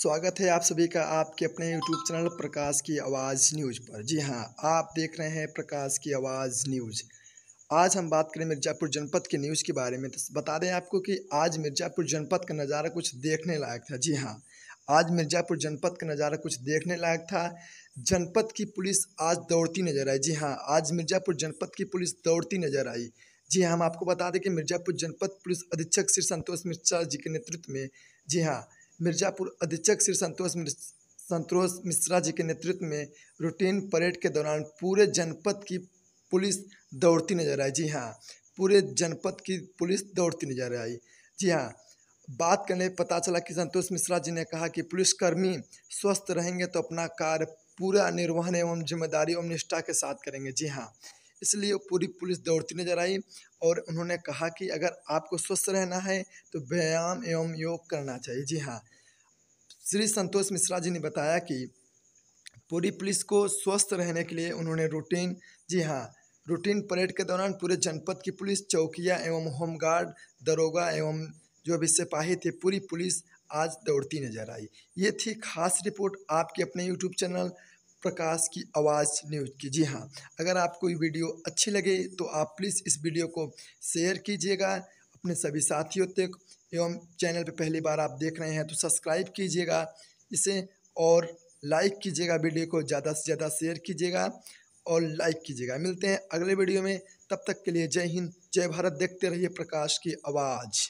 स्वागत है आप सभी का आपके अपने यूट्यूब चैनल प्रकाश की आवाज़ न्यूज़ पर जी हाँ आप देख रहे हैं प्रकाश की आवाज़ न्यूज़ आज हम बात करें मिर्ज़ापुर जनपद के न्यूज़ के बारे में तो बता दें आपको कि आज मिर्ज़ापुर जनपद का नज़ारा कुछ देखने लायक था जी हाँ आज मिर्ज़ापुर जनपद का नज़ारा कुछ देखने लायक था जनपद की पुलिस आज दौड़ती नजर आई जी हाँ आज मिर्ज़ापुर जनपद की पुलिस दौड़ती नजर आई जी हाँ हम आपको बता दें कि मिर्ज़ापुर जनपद पुलिस अधीक्षक श्री संतोष मिश्रा जी के नेतृत्व में जी हाँ मिर्जापुर अधीक्षक श्री संतोष संतोष मिश्रा जी के नेतृत्व में रूटीन परेड के दौरान पूरे जनपद की पुलिस दौड़ती नजर आई जी हाँ पूरे जनपद की पुलिस दौड़ती नजर आई जी हाँ बात करने पता चला कि संतोष मिश्रा जी ने कहा कि पुलिसकर्मी स्वस्थ रहेंगे तो अपना कार्य पूरा निर्वहन एवं जिम्मेदारी एवं निष्ठा के साथ करेंगे जी हाँ इसलिए पूरी पुलिस दौड़ती नजर आई और उन्होंने कहा कि अगर आपको स्वस्थ रहना है तो व्यायाम एवं योग करना चाहिए जी हाँ श्री संतोष मिश्रा जी ने बताया कि पूरी पुलिस को स्वस्थ रहने के लिए उन्होंने रूटीन जी हाँ रूटीन परेड के दौरान पूरे जनपद की पुलिस चौकिया एवं होमगार्ड दरोगा एवं जो भी सिपाही थे पूरी पुलिस आज दौड़ती नजर आई ये थी खास रिपोर्ट आपके अपने यूट्यूब चैनल प्रकाश की आवाज़ न्यूज की जी हाँ अगर आपको ये वीडियो अच्छी लगे तो आप प्लीज़ इस वीडियो को शेयर कीजिएगा अपने सभी साथियों तक एवं चैनल पर पहली बार आप देख रहे हैं तो सब्सक्राइब कीजिएगा इसे और लाइक कीजिएगा वीडियो को ज़्यादा से ज़्यादा शेयर कीजिएगा और लाइक कीजिएगा मिलते हैं अगले वीडियो में तब तक के लिए जय हिंद जय भारत देखते रहिए प्रकाश की आवाज़